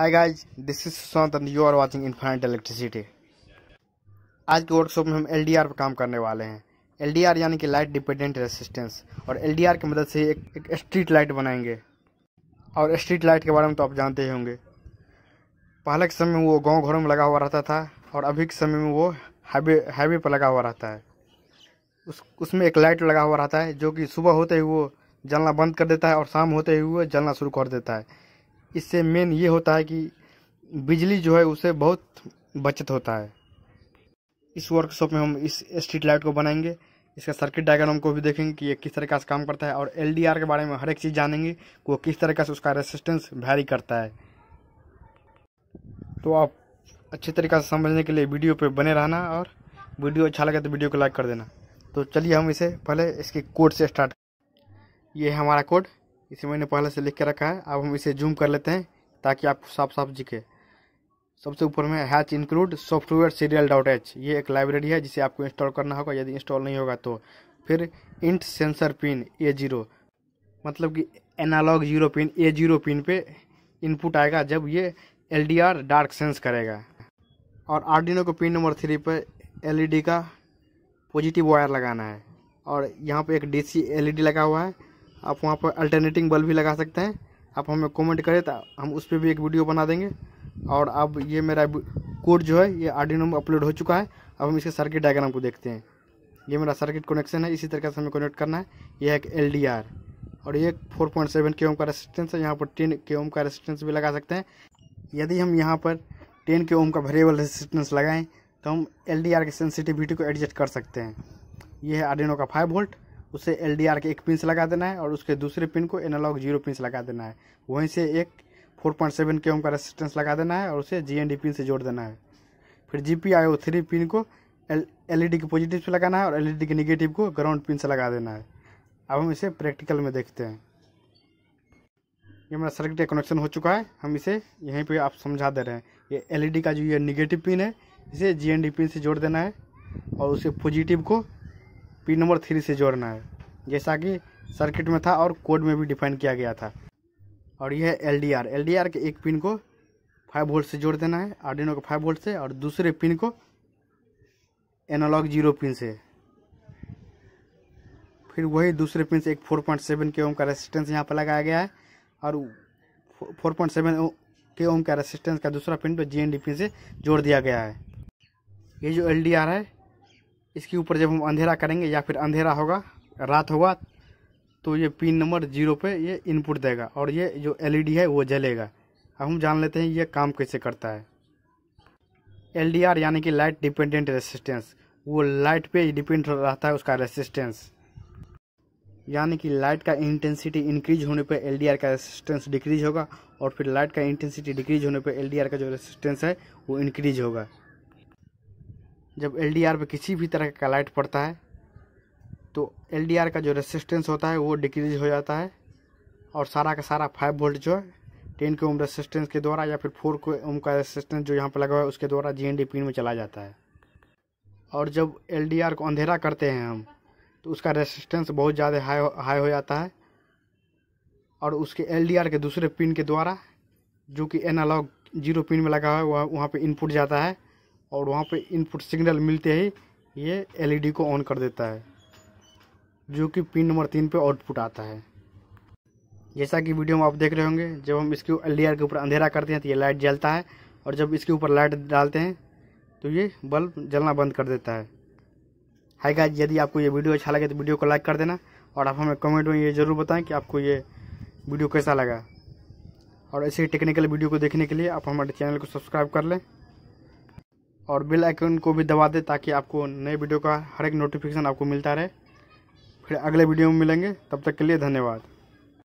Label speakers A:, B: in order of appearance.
A: hi guys this is Sushant and you are watching infinite electricity आज के workshop में हम एलडीआर पर काम करने वाले हैं एलडीआर यानी कि लाइट डिपेंडेंट रेसिस्टेंस और एलडीआर की मदद से एक, एक स्ट्रीट लाइट बनाएंगे और स्ट्रीट लाइट के बारे में तो आप जानते ही होंगे पहले के समय में वो गाँव घरों में लगा हुआ रहता था और अभी के समय में वो हाईवे हाईवे पर लगा हुआ रहता है उस उसमें एक लाइट लगा हुआ रहता है जो कि सुबह होते ही वो जलना बंद कर देता है और शाम होते ही वो जलना शुरू कर देता है इससे मेन ये होता है कि बिजली जो है उसे बहुत बचत होता है इस वर्कशॉप में हम इस स्ट्रीट लाइट को बनाएंगे इसका सर्किट डायग्राम को भी देखेंगे कि ये किस तरीके से काम करता है और एलडीआर के बारे में हर एक चीज़ जानेंगे कि वो किस तरीके से उसका रेसिस्टेंस वैरी करता है तो आप अच्छे तरीके से समझने के लिए वीडियो पे बने रहना और वीडियो अच्छा लगे तो वीडियो को लाइक कर देना तो चलिए हम इसे पहले इसके कोड से स्टार्ट ये हमारा कोड इसे मैंने पहले से लिख के रखा है अब हम इसे जूम कर लेते हैं ताकि आपको साफ साफ दिखे सबसे ऊपर में hash include software serial dot H ये एक लाइब्रेरी है जिसे आपको इंस्टॉल करना होगा यदि इंस्टॉल नहीं होगा तो फिर int sensor pin A zero मतलब कि analogue zero pin A zero pin पे इनपुट आएगा जब ये L D R dark sense करेगा और आर्डिनो को पिन नंबर थ्री पर एल ई डी का पॉजिटिव वायर लगाना है और यहाँ पर एक D C L E D लगा हुआ है आप वहाँ पर अल्टरनेटिंग बल्ब भी लगा सकते हैं आप हमें कमेंट करें तो हम उस पर भी एक वीडियो बना देंगे और अब ये मेरा कोड जो है ये आर्डिनो में अपलोड हो चुका है अब हम इसके सर्किट डायग्राम को देखते हैं ये मेरा सर्किट कनेक्शन है इसी तरीके से हमें कनेक्ट करना है यह एक एल और ये फोर पॉइंट सेवन के ओम का रेसिस्टेंस है यहाँ पर टेन के ओम का रेसिस्टेंस भी लगा सकते हैं यदि हम यहाँ पर टेन के ओम का वेरिएबल रेसिस्टेंस लगाएं तो हम एल की सेंसिटिविटी को एडजस्ट कर सकते हैं ये है आर्डिनो का फाइव वोल्ट उसे एल के एक पिन से लगा देना है और उसके दूसरे पिन को एनालॉग जीरो पिन से लगा देना है वहीं से एक 4.7 पॉइंट सेवन के ओम का रेसिस्टेंस लगा देना है और उसे जी पिन से जोड़ देना है फिर जी पी थ्री पिन को एल e के पॉजिटिव से लगाना है और एल e के निगेटिव को ग्राउंड पिन से लगा देना है अब हम इसे प्रैक्टिकल में देखते हैं ये हमारा सर्किट का कनेक्शन हो चुका है हम इसे यहीं पे आप समझा दे रहे हैं ये एलईडी e का जो ये निगेटिव पिन है इसे जीएनडी पिन से जोड़ देना है और उसे पॉजिटिव को पिन नंबर थ्री से जोड़ना है जैसा कि सर्किट में था और कोड में भी डिफाइन किया गया था और यह है डी आर के एक पिन को फाइव वोल्ट से जोड़ देना है आर्डिनो को फाइव वोल्ट से और दूसरे पिन को एनालॉग जीरो पिन से फिर वही दूसरे पिन से एक फोर पॉइंट सेवन के ओम का रेसिस्टेंस यहाँ पर लगाया गया है और फोर पॉइंट सेवन के ओम का रेसिस्टेंस का दूसरा पिन पर जी पिन से जोड़ दिया गया है ये जो एल है इसके ऊपर जब हम अंधेरा करेंगे या फिर अंधेरा होगा रात होगा तो ये पिन नंबर जीरो पे ये इनपुट देगा और ये जो एलईडी e है वो जलेगा अब हम जान लेते हैं ये काम कैसे करता है एलडीआर यानी कि लाइट डिपेंडेंट रेसिस्टेंस वो लाइट पे डिपेंड रहता है उसका रेसिस्टेंस यानी कि लाइट का इंटेंसिटी इंक्रीज होने पे एलडीआर का रेसिस्टेंस डिक्रीज होगा और फिर लाइट का इंटेंसिटी डिक्रीज होने पे एलडीआर का जो रेसिस्टेंस है वो इंक्रीज होगा जब एल पे किसी भी तरह का लाइट पड़ता है तो एल का जो रेसिस्टेंस होता है वो डिक्रीज हो जाता है और सारा का सारा फाइव वोल्ट जो है टेन के ओम रेसिस्टेंस के द्वारा या फिर फोर के ओम का रेसिस्टेंस जो यहाँ पर लगा हुआ है उसके द्वारा जी पिन में चला जाता है और जब एल को अंधेरा करते हैं हम तो उसका रेसिस्टेंस बहुत ज़्यादा हाई हाई हो जाता है और उसके एल के दूसरे पिन के द्वारा जो कि एनालॉग जीरो पिन में लगा हुआ है वह वहाँ पर इनपुट जाता है और वहाँ पे इनपुट सिग्नल मिलते ही ये एलईडी e को ऑन कर देता है जो कि पिन नंबर तीन पे आउटपुट आता है जैसा कि वीडियो में आप देख रहे होंगे जब हम इसके एल e के ऊपर अंधेरा करते हैं तो ये लाइट जलता है और जब इसके ऊपर लाइट डालते हैं तो ये बल्ब जलना बंद कर देता है हाय गाइज यदि आपको ये वीडियो अच्छा लगे तो वीडियो को लाइक कर देना और आप हमें कमेंट में ये ज़रूर बताएं कि आपको ये वीडियो कैसा लगा और ऐसे टेक्निकल वीडियो को देखने के लिए आप हमारे चैनल को सब्सक्राइब कर लें और बेल आइकन को भी दबा दें ताकि आपको नए वीडियो का हर एक नोटिफिकेशन आपको मिलता रहे फिर अगले वीडियो में मिलेंगे तब तक के लिए धन्यवाद